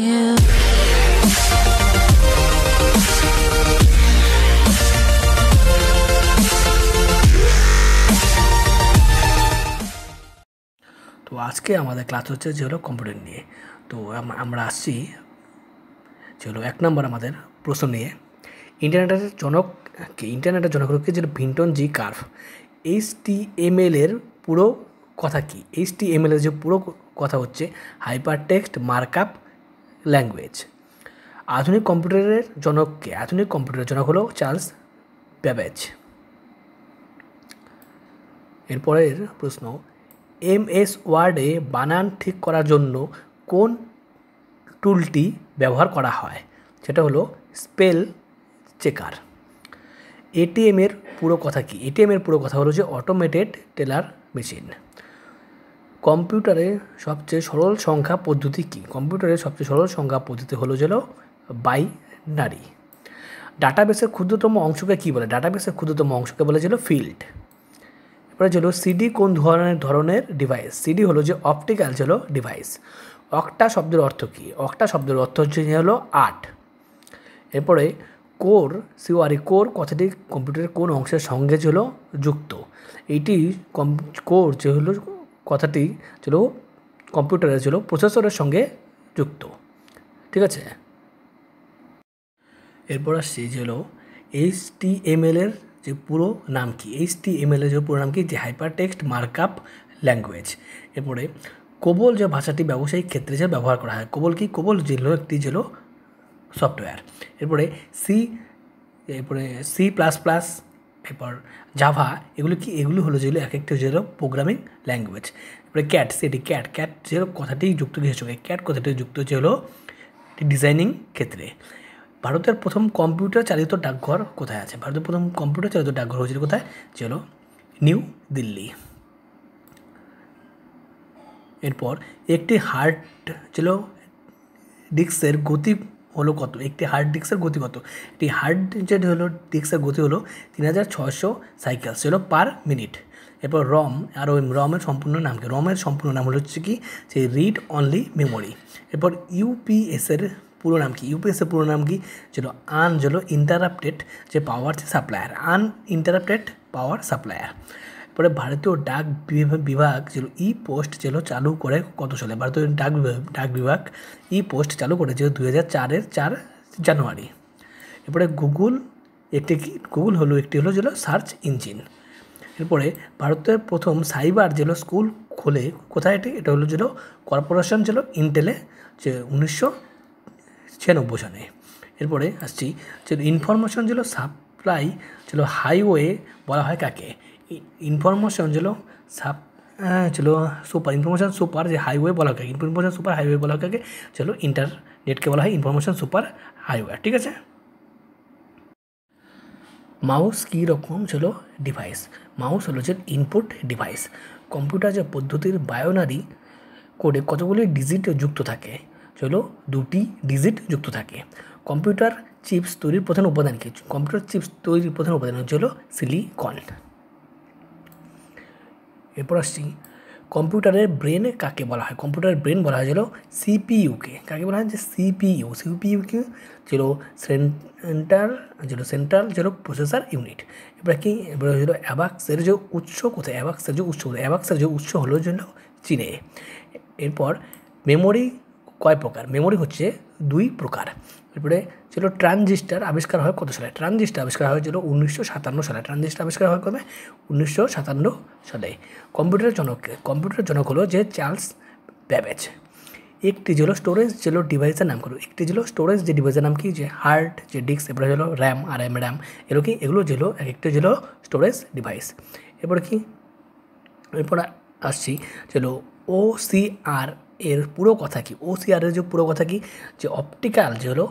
তো আজকে আমাদের ক্লাস হচ্ছে যে হলো কম্পিউটার নিয়ে তো আমরা আসছি যে হলো এক নম্বর আমাদের প্রশ্ন নিয়ে ইন্টারনেটের জনক ইন্টারনেটের জনক হচ্ছে যে ভিন্টন জি কার্ভ এইচ টি এম এর পুরো কথা কি এইচ টি এম এর যে পুরো কথা হচ্ছে হাইপার টেক্সট মার্কআপ ল্যাঙ্গুয়েজ আধুনিক কম্পিউটারের জনককে আধুনিক কম্পিউটারের জনক হলো চার্লস ব্যাবেজ এরপরের প্রশ্ন এম এস ওয়ার্ডে বানান ঠিক করার জন্য কোন টুলটি ব্যবহার করা হয় সেটা হলো স্পেল চেকার এটিএমের পুরো কথা কি এটিএমের পুরো কথা হলো যে অটোমেটেড টেলার মেশিন কম্পিউটারে সবচেয়ে সরল সংখ্যা পদ্ধতি কী কম্পিউটারে সবচেয়ে সরল সংখ্যা পদ্ধতি হলো যেন বাইনারি ডাটাবেসের ক্ষুদ্রতম অংশকে কী বলে ডাটাবেসের ক্ষুদ্রতম অংশকে বলে ছিল ফিল্ড এরপরে ছিল সিডি কোন ধরনের ধরনের ডিভাইস সিডি হলো যে অপটিক্যাল ছিল ডিভাইস অক্টা শব্দের অর্থ কী অক্টা শব্দের অর্থ হচ্ছে হলো আট এরপরে কোর সিওয়ারি কোর কথাটি কম্পিউটারের কোন অংশের সঙ্গে ছিল যুক্ত এটি কোর যে হলো কথাটি ছিল কম্পিউটারে ছিল প্রসেসরের সঙ্গে যুক্ত ঠিক আছে এরপর আসছি যে হলো এইচ এর যে পুরো নাম কি এইচ টি এম এর যে পুরো নাম কি যে হাইপার টেক্সট মার্কআপ ল্যাঙ্গুয়েজ এরপরে কোবল যে ভাষাটি ব্যবসায়িক ক্ষেত্রে যে ব্যবহার করা হয় কোবল কি কোবল জেল একটি জেল সফটওয়্যার এরপরে সি এরপরে সি প্লাস প্লাস এরপর জাভা এগুলো কি এগুলো হলো যেগুলো এক একটা যেরকম প্রোগ্রামিং ল্যাঙ্গুয়েজ এরপরে ক্যাট সেটি ক্যাট ক্যাট যেরকম কথাটি যুক্ত হয়েছে ক্যাট কথাটি যুক্ত হচ্ছে হলো ডিজাইনিং ক্ষেত্রে ভারতের প্রথম কম্পিউটার চালিত ডাকঘর কোথায় আছে ভারতের প্রথম কম্পিউটার চালিত ডাকঘর হয়েছিল কোথায় যে হলো নিউ দিল্লি এরপর একটি হার্ট ছিল ডিস্কের গতি হলো কত একটি হার্ড ডিস্কের গতি কত একটি হার্ড যেটি হলো ডিস্কের গতি হলো তিন হাজার ছশো সাইকেল সেগুলো পার মিনিট এরপর রম আর ওই রমের সম্পূর্ণ নাম কি রমের সম্পূর্ণ নাম হলো হচ্ছে কি সেই রিড অনলি মেমোরি এরপর ইউপিএসের পুরো নাম কি ইউপিএসের পুরো নাম কি যেন আন হলো ইন্টারাপ্টেড যে power supplier uninterrupted power supplier পরে ভারতীয় ডাক বিভাগ ছিল ই পোস্ট ছিল চালু করে কত সালে ভারতীয় ডাক ডাক বিভাগ ই পোস্ট চালু করেছিল দু হাজার চারের চার জানুয়ারি এরপরে গুগল একটি গুগল হলো একটি হলো ছিল সার্চ ইঞ্জিন এরপরে ভারতের প্রথম সাইবার যেগুলো স্কুল খুলে কোথায় এটি এটা হলো ছিল কর্পোরেশন ছিল ইন্টেলে যে উনিশশো ছিয়ানব্বই সনে এরপরে আসছি যে ইনফরমেশন ছিল সাপ্লাই ছিল হাইওয়ে বলা হয় কাকে ইনফরমেশন ছিল সাপ ছিল সুপার इन्फॉर्मेशन সুপার যে হাইওয়ে বলা হয় ইনফরমেশন সুপার হাইওয়ে বলা হয় ছিল ইন্টারনেটকে বলা হয় ইনফরমেশন সুপার হাইওয়ে ঠিক আছে মাউস কী রকম ছিল ডিভাইস মাউস হলো যে ইনপুট ডিভাইস কম্পিউটার যে পদ্ধতির বায়োনারি কোডে কতগুলি ডিজিট যুক্ত থাকে চলো দুটি ডিজিট যুক্ত থাকে কম্পিউটার চিপস তৈরির প্রধান উপাদান কি কম্পিউটার চিপস তৈরির প্রধান উপাদান হলো সিলিকন এরপর আসছি কম্পিউটারের ব্রেন কাকে বলা হয় কম্পিউটারের ব্রেন বলা হয়েছিল সিপিইউকে কাকে বলা হয় যে সিপিইউ সিপিইউকে ছিল সেন্টার যেটা সেন্ট্রাল ছিল প্রসেসার ইউনিট এবার কি এবার হয়েছিল অ্যাবাক্সের যে উৎস কোথায় অ্যাবাক্সের যে উৎস কোথায় অ্যাবাক্সের যে উৎস হলো জন্য চীনে এরপর মেমোরি কয় প্রকার মেমোরি হচ্ছে দুই প্রকার এরপরে ছিল ট্রানজিস্টার আবিষ্কার হয় কত সালে ট্রানজিস্টার আবিষ্কার হয়েছিল উনিশশো সাতান্ন সালে ট্রানজিস্টার আবিষ্কার হয় কবে উনিশশো সাতান্ন সালে কম্পিউটারের জনক কম্পিউটারের জনক হলো যে চার্লস ব্যাবেজ একটি ছিল স্টোরেজ ছিল ডিভাইসের নাম করো একটি ছিল স্টোরেজ যে ডিভাইসের নাম কি যে হার্ড যে ডিস্ক এরপরে ছিল র্যাম আর এম র্যাম এগুলো কি এগুলো ছিল এক একটি ছিল স্টোরেজ ডিভাইস এরপরে কি এরপরে আসছি ছিল ও সি আর এর পুরো কথা কি ওসিআরের যে পুরো কথা কি যে অপটিক্যাল যে হলো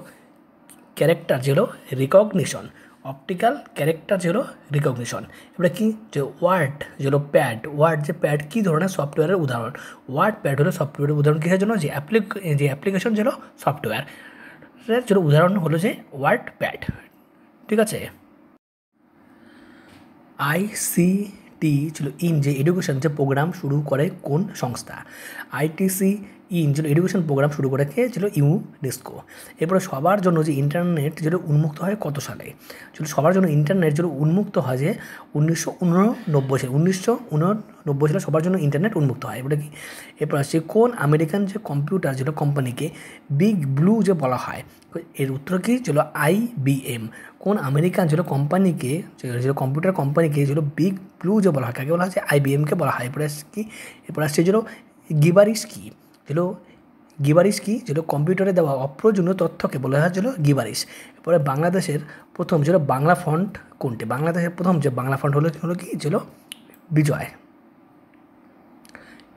ক্যারেক্টার যে হলো রিকগনিশন অপটিক্যাল ক্যারেক্টার যে হলো রিকগনিশন এবারে কি যে ওয়ার্ড যে হলো প্যাড ওয়ার্ড যে প্যাড কী ধরনের সফটওয়্যারের উদাহরণ ওয়ার্ড প্যাড হলো সফটওয়্যারের উদাহরণ কীসের জন্য যে অ্যাপ্লিক যে অ্যাপ্লিকেশন যে হলো সফটওয়্যার যেটা উদাহরণ হলো যে ওয়ার্ড প্যাড ঠিক আছে আইসি টি ছিল ইন যে এডুকেশন যে প্রোগ্রাম শুরু করে কোন সংস্থা আইটিসি যেটা এডুকেশন প্রোগ্রাম শুরু করে কে ছিল ইউনেস্কো এরপরে সবার জন্য যে ইন্টারনেট যেটা উন্মুক্ত হয় কত সালে ছিল সবার জন্য ইন্টারনেট যেটা উন্মুক্ত হয় যে উনিশশো উননব্বই সালে উনিশশো উননব্বই সালে সবার জন্য ইন্টারনেট উন্মুক্ত হয় এবারে কি এরপর আসছে কোন আমেরিকান যে কম্পিউটার যেটা কোম্পানিকে বিগ ব্লু যে বলা হয় এর উত্তর কি ছিল আইবিএম কোন আমেরিকান যেটা কোম্পানিকে যে কম্পিউটার কোম্পানিকে যেটা বিগ ব্লু যে বলা হয় কাকে বলা হয় আইবিএমকে বলা হয় এরপরে কি এরপর আসছে যেটা গিবারিস কি যেগুলো গিবারিশ কি যেটা কম্পিউটারে দেওয়া অপ্রয়োজনীয় তথ্যকে বলা হয়েছিল গিবারিশ এরপরে বাংলাদেশের প্রথম যেগুলো বাংলা ফন্ট কোনটি বাংলাদেশের প্রথম যে বাংলা ফন্ট হলো হলো কি ছিল বিজয়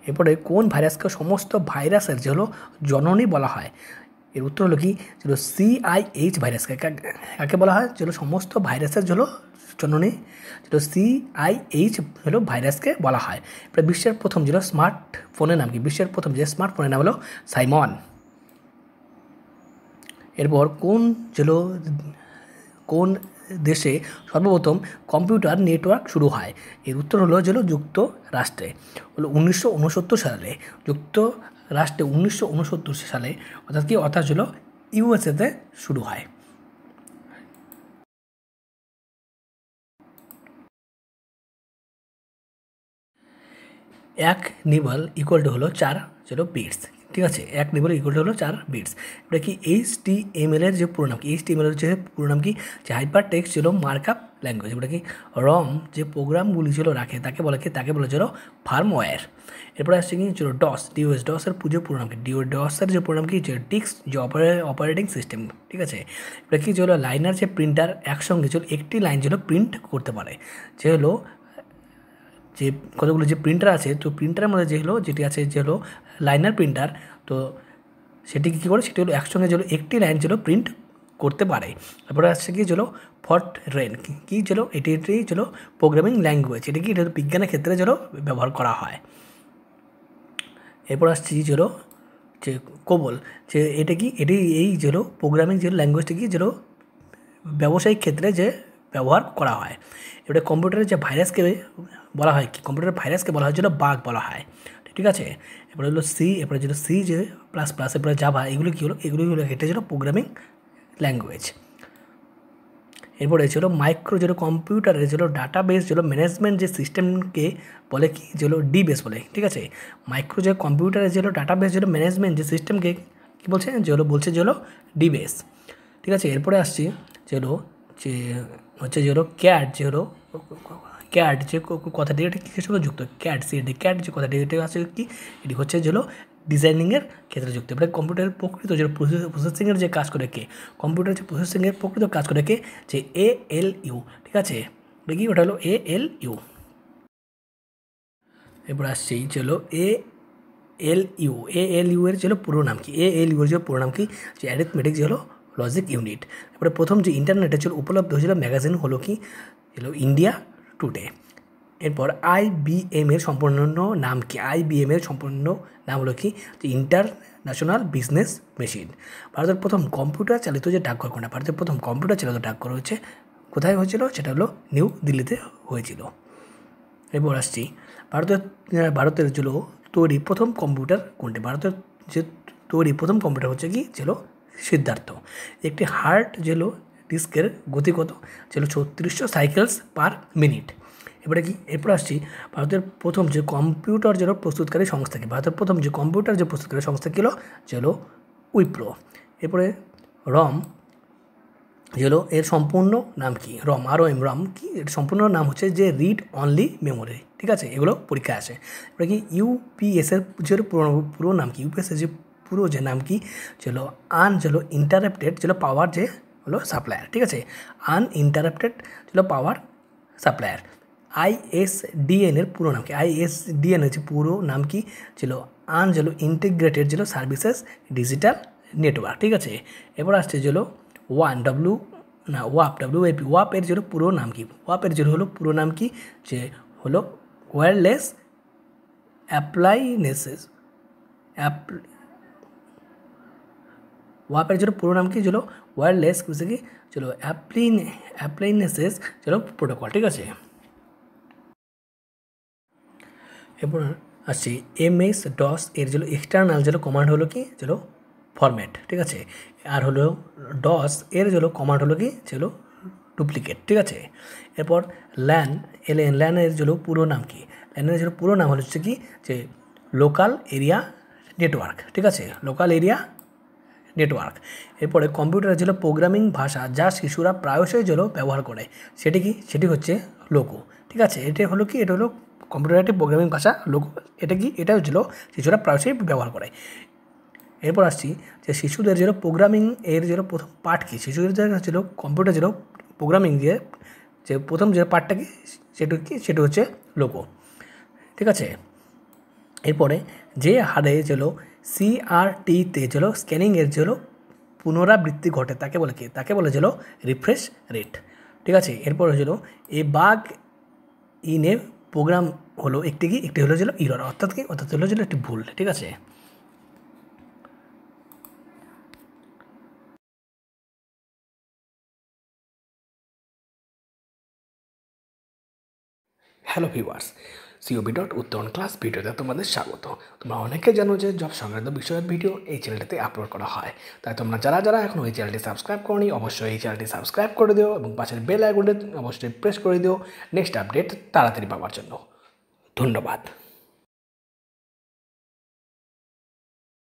এরপরে কোন ভাইরাসকে সমস্ত ভাইরাসের যে হলো জননী বলা হয় এর উত্তর হলো কি ছিল সিআইএইচ ভাইরাসকে কাকে বলা হয় যেগুলো সমস্ত ভাইরাসের যে হলো জননী যেটা সিআইএইচ হলো ভাইরাসকে বলা হয় এবার বিশ্বের প্রথম ছিল স্মার্টফোনের নাম কি বিশ্বের প্রথম যে স্মার্টফোনের নাম হলো সাইমন এরপর কোন ছিল কোন দেশে সর্বপ্রথম কম্পিউটার নেটওয়ার্ক শুরু হয় এর উত্তর হলো ছিল যুক্তরাষ্ট্রে হলো উনিশশো সালে যুক্তরাষ্ট্রে উনিশশো সালে অর্থাৎ কি অর্থাৎ ছিল ইউএসএতে শুরু হয় এক নিবল ইকুয়াল টু হলো চার যেটা বিটস ঠিক আছে এক নিবল ইকুয়াল টু হলো চার বিটস এটা কি এইচ টি এম এল এর যে পুরো নাম কি এইচ টি এম এল এর যে পুরো নাম কি যে হাইপার টেক্স ছিল মার্কআপ ল্যাঙ্গুয়েজ ওটা কি রম যে প্রোগ্রামগুলি ছিল রাখে তাকে বলে কি তাকে বলে ছিল ফার্মওয়্যার এরপরে আসছে কি ছিল ডস ডিওএস ডসের পুজো পুরোনাম কি ডিও ডসের যে পুরোনাম কি যে টিক্স যে অপারেটিং সিস্টেম ঠিক আছে এটা কি ছিল লাইনার যে প্রিন্টার একসঙ্গে ছিল একটি লাইন ছিল প্রিন্ট করতে পারে যে হলো যে কতগুলো যে প্রিন্টার আছে তো প্রিন্টারের মধ্যে যে হলো যেটি আছে যে হলো লাইনার প্রিন্টার তো সেটি কী করে সেটি হলো একসঙ্গে যেগুলো একটি লাইন যেগুলো প্রিন্ট করতে পারে তারপরে আসছে কি যেগুলো ফট রেন কী ছিল এটি এটি ছিল প্রোগ্রামিং ল্যাঙ্গুয়েজ এটি কি এটা বিজ্ঞানের ক্ষেত্রে যেন ব্যবহার করা হয় এরপর আসছে ছিল যে কোবল যে এটা কি এটি এই যেন প্রোগ্রামিং যে ল্যাঙ্গুয়েজটি কি যেন ব্যবসায়িক ক্ষেত্রে যে ব্যবহার করা হয় এবারে কম্পিউটারের যে ভাইরাসকে বলা হয় কি কম্পিউটারের ভাইরাসকে বলা হয় যেটা বাঘ বলা হয় ঠিক আছে এরপরে হলো সি এরপরে যেটা সি যে প্লাস প্লাস এরপরে জাভা এগুলো কী হলো এগুলো হলো এটা যেটা প্রোগ্রামিং ল্যাঙ্গুয়েজ এরপরে ছিল মাইক্রো যেটা কম্পিউটারের যেটা ডাটা বেস যেটা ম্যানেজমেন্ট যে সিস্টেমকে বলে কি যেগুলো ডি বেস বলে ঠিক আছে মাইক্রো যে কম্পিউটারের যেগুলো ডাটা বেস যেটা ম্যানেজমেন্ট যে সিস্টেমকে কী বলছে যেগুলো বলছে যেগুলো ডি বেস ঠিক আছে এরপরে আসছি যেগুলো যে হচ্ছে যে হলো ক্যাট যে হলো ক্যাট যে কথাটি এটা কী সঙ্গে যুক্ত ক্যাট সি এটি ক্যাট যে কথাটি এটা আছে কি এটি হচ্ছে যে হলো ডিজাইনিংয়ের ক্ষেত্রে যুক্ত মানে কম্পিউটারের প্রকৃত যে প্রসেসিংয়ের যে কাজ করে কে কম্পিউটার যে প্রসেসিংয়ের প্রকৃত কাজ করে কে যে এ এল ইউ ঠিক আছে এটা কি ওটা হলো এ এল ইউ এরপর আসছি যে হলো এ L U A L U এর যে হলো পুরো নাম কি এ এল ইউ এর যে পুরো নাম কি যে অ্যারিথমেটিক যে হলো লজিক ইউনিট তারপরে প্রথম যে ইন্টারনেটে ছিল উপলব্ধ হয়েছিল ম্যাগাজিন হলো কি ছিল ইন্ডিয়া টুডে এরপর আই আইবিএম এর সম্পূর্ণ নাম কি আই আইবিএম এর সম্পূর্ণ নাম হলো কি ইন্টারন্যাশনাল বিজনেস মেশিন ভারতের প্রথম কম্পিউটার চালিত যে ডাকঘর কোনটা ভারতের প্রথম কম্পিউটার চালিত ডাকঘর হচ্ছে কোথায় হয়েছিল সেটা হলো নিউ দিল্লিতে হয়েছিল এরপর আসছি ভারতের ভারতের ছিল তৈরি প্রথম কম্পিউটার কোনটি ভারতের যে তৈরি প্রথম কম্পিউটার হচ্ছে কি ছিল সিদ্ধার্থ একটি হার্ট যেল ডিস্কের গতি কত ছিল ছত্রিশশো সাইকেলস পার মিনিট এবারে কি এরপর আসছি ভারতের প্রথম যে কম্পিউটার যেন প্রস্তুতকারী সংস্থা কি ভারতের প্রথম যে কম্পিউটার যে প্রস্তুতকারী সংস্থা ছিল ছিল উইপ্রো এরপরে রম হলো এর সম্পূর্ণ নাম কি রম আরও এম রম কি এর সম্পূর্ণ নাম হচ্ছে যে রিড অনলি মেমোরি ঠিক আছে এগুলো পরীক্ষায় আসে এবার কি ইউপিএসের যে পুরো পুরো নাম কি ইউপিএসের যে পুরো যে নাম কি ছিল আন ছিল ইন্টারাপ্টেড ছিল পাওয়ার যে হলো সাপ্লায়ার ঠিক আছে আন ইন্টারাপ্টেড ছিল পাওয়ার সাপ্লায়ার এস ডিএনের পুরো নাম কি আইএসডিএন হচ্ছে পুরো নাম কি ছিল আন ছিল ইন্টিগ্রেটেড ছিল সার্ভিসেস ডিজিটাল নেটওয়ার্ক ঠিক আছে এবার আসছে ছিল ওয়ান ডব্লিউ না ওয়াপ ডব্লিউ এপি ওয়াপের ছিল পুরো নাম কি ওয়াপের জন্য হলো পুরো নাম কি যে হলো ওয়্যারলেস অ্যাপ্লাইনেসেস অ্যাপ ওয়াপের জন্য পুরো নাম কি ছিল ওয়্যারলেস वायरलेस কি ছিল चलो অ্যাপ্লাইনেসেস ছিল প্রোটোকল ঠিক আছে এরপর আসছি এম এস ডস এর ছিল এক্সটার্নাল যেন কমান্ড হলো কি ছিল ফরম্যাট ঠিক আছে আর হলো ডস এর যেন কমান্ড হলো কি ছিল ডুপ্লিকেট ঠিক আছে এরপর ল্যান এল এন এর ছিল পুরো নাম কি ল্যান এর ছিল পুরো নাম হচ্ছে কি যে লোকাল এরিয়া নেটওয়ার্ক ঠিক আছে লোকাল এরিয়া নেটওয়ার্ক এরপরে কম্পিউটার ছিল প্রোগ্রামিং ভাষা যা শিশুরা প্রায়শই জল ব্যবহার করে সেটি কি সেটি হচ্ছে লোকো ঠিক আছে এটা হলো কি এটা হলো কম্পিউটার একটি প্রোগ্রামিং ভাষা লোকো এটা কি এটা ছিল শিশুরা প্রায়শই ব্যবহার করে এরপর আসছি যে শিশুদের যেন প্রোগ্রামিং এর যেন প্রথম পার্ট কী শিশুদের যেটা ছিল কম্পিউটার যেন প্রোগ্রামিং দিয়ে যে প্রথম যে পার্টটা কি সেটা কি সেটা হচ্ছে লোকো ঠিক আছে এরপরে যে হারে যেন সিআরটিতে চলো স্ক্যানিংয়ের যেল পুনরাবৃত্তি ঘটে তাকে বলে কি তাকে বলে চলো রিফ্রেশ রেট ঠিক আছে এরপর হয়েছিল a bug in a program হলো একটি কি একটি হলো ছিল ইরর অর্থাৎ কি অর্থাৎ হলো ছিল একটি ভুল ঠিক আছে হ্যালো ভিউয়ার্স সিওবি ডট উত্তরণ ক্লাস ভিডিওতে তোমাদের স্বাগত তোমরা অনেকে জানো যে জব সংক্রান্ত বিষয়ের ভিডিও এই চ্যানেলটিতে আপলোড করা হয় তাই তোমরা যারা যারা এখন এই চ্যানেলটি সাবস্ক্রাইব করনি অবশ্যই এই চ্যানেলটি সাবস্ক্রাইব করে দিও এবং পাশের বেল আইকনটি অবশ্যই প্রেস করে দিও নেক্সট আপডেট তাড়াতাড়ি পাওয়ার জন্য ধন্যবাদ